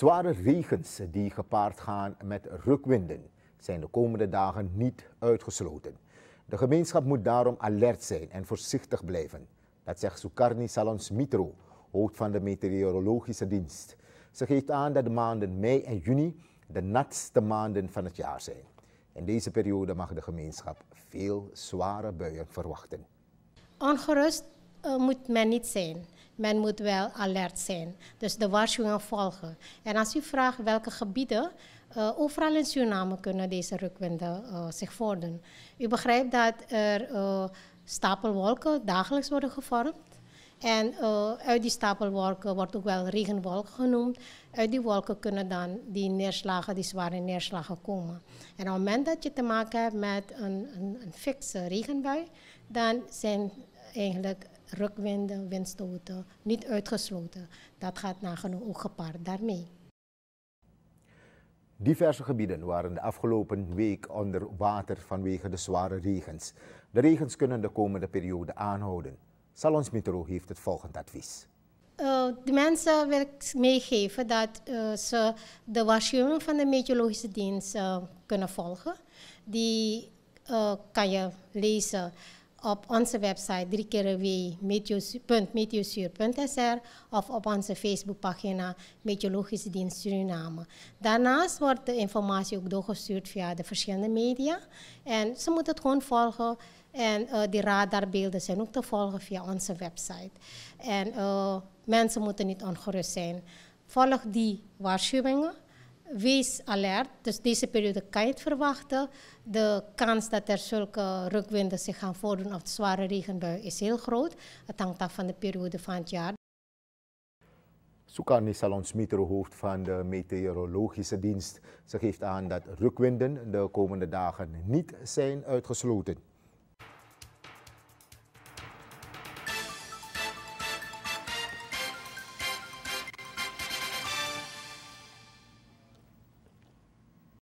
Zware regens die gepaard gaan met rukwinden zijn de komende dagen niet uitgesloten. De gemeenschap moet daarom alert zijn en voorzichtig blijven. Dat zegt Sukarni Salons Mitro, hoofd van de meteorologische dienst. Ze geeft aan dat de maanden mei en juni de natste maanden van het jaar zijn. In deze periode mag de gemeenschap veel zware buien verwachten. Ongerust eh, moet men niet zijn men moet wel alert zijn. Dus de waarschuwingen volgen. En als u vraagt welke gebieden, eh, overal in Suriname kunnen deze rukwinden uh, zich voordoen. U begrijpt dat er eh, stapelwolken dagelijks worden gevormd. En uit die stapelwolken wordt ook wel regenwolk genoemd. Uit die wolken kunnen dan die neerslagen, die zware neerslagen komen. En op het moment dat je te maken hebt met een, een, een fikse regenbui, dan zijn eigenlijk rukwinden, windstoten, niet uitgesloten. Dat gaat nagenoeg ook gepaard daarmee. Diverse gebieden waren de afgelopen week onder water vanwege de zware regens. De regens kunnen de komende periode aanhouden. Salons heeft het volgende advies. Eh, de mensen wil ik meegeven dat eh, ze de waarschuwing van de meteorologische dienst eh, kunnen volgen. Die kan je lezen op onze website drie keer of op onze Facebookpagina Meteorologische Dienst Suriname. Daarnaast wordt de informatie ook doorgestuurd via de verschillende media. En ze moeten het gewoon volgen. En uh, die radarbeelden zijn ook te volgen via onze website. En eh, mensen moeten niet ongerust zijn. Volg die waarschuwingen wees alert. Dus deze periode kan je het verwachten. De kans dat er zulke rukwinden zich gaan voordoen of zware regenbuien is heel groot. Het hangt af van de periode van het jaar. Soekani Salons hoofd van de Meteorologische Dienst. Ze geeft aan dat rukwinden de komende dagen niet zijn uitgesloten.